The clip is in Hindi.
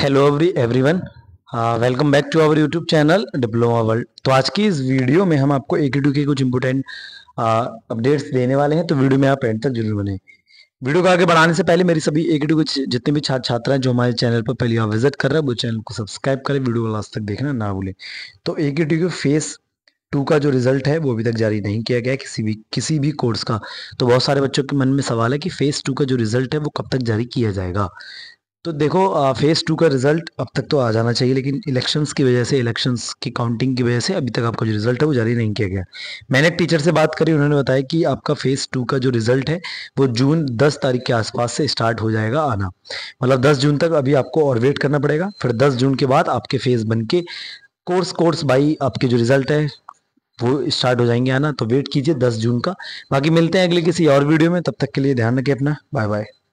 hello every everyone welcome back to our YouTube channel diploma world तो आज की इस वीडियो में हम आपको ए के कुछ इंपोर्टेंट अपडेट्स uh, देने वाले हैं तो वीडियो में आप एंड तक जरूर बने वीडियो को आगे बढ़ाने से पहले मेरी सभी ए के जितने भी छात्र छात्रा हैं जो हमारे चैनल पर पहली बार विजिट कर रहे हैं वो चैनल को सब्सक्राइब करें वीडियो को लास्ट तक देखना ना भूलें तो ए के फेस टू का जो रिजल्ट है वो अभी तक जारी नहीं किया गया किसी भी किसी भी कोर्स का तो बहुत सारे बच्चों के मन में सवाल है कि फेस टू का जो रिजल्ट है वो कब तक जारी किया जाएगा तो देखो फेज़ टू का रिज़ल्ट अब तक तो आ जाना चाहिए लेकिन इलेक्शंस की वजह से इलेक्शंस की काउंटिंग की वजह से अभी तक आपका जो रिज़ल्ट है वो जारी नहीं किया गया मैंने टीचर से बात करी उन्होंने बताया कि आपका फ़ेज़ टू का जो रिज़ल्ट है वो जून दस तारीख के आसपास से स्टार्ट हो जाएगा आना मतलब दस जून तक अभी आपको और वेट करना पड़ेगा फिर दस जून के बाद आपके फेज़ बन के कोर्स कोर्स बाई आपके जो रिज़ल्ट है वो स्टार्ट हो जाएंगे आना तो वेट कीजिए दस जून का बाकी मिलते हैं अगले किसी और वीडियो में तब तक के लिए ध्यान रखें अपना बाय बाय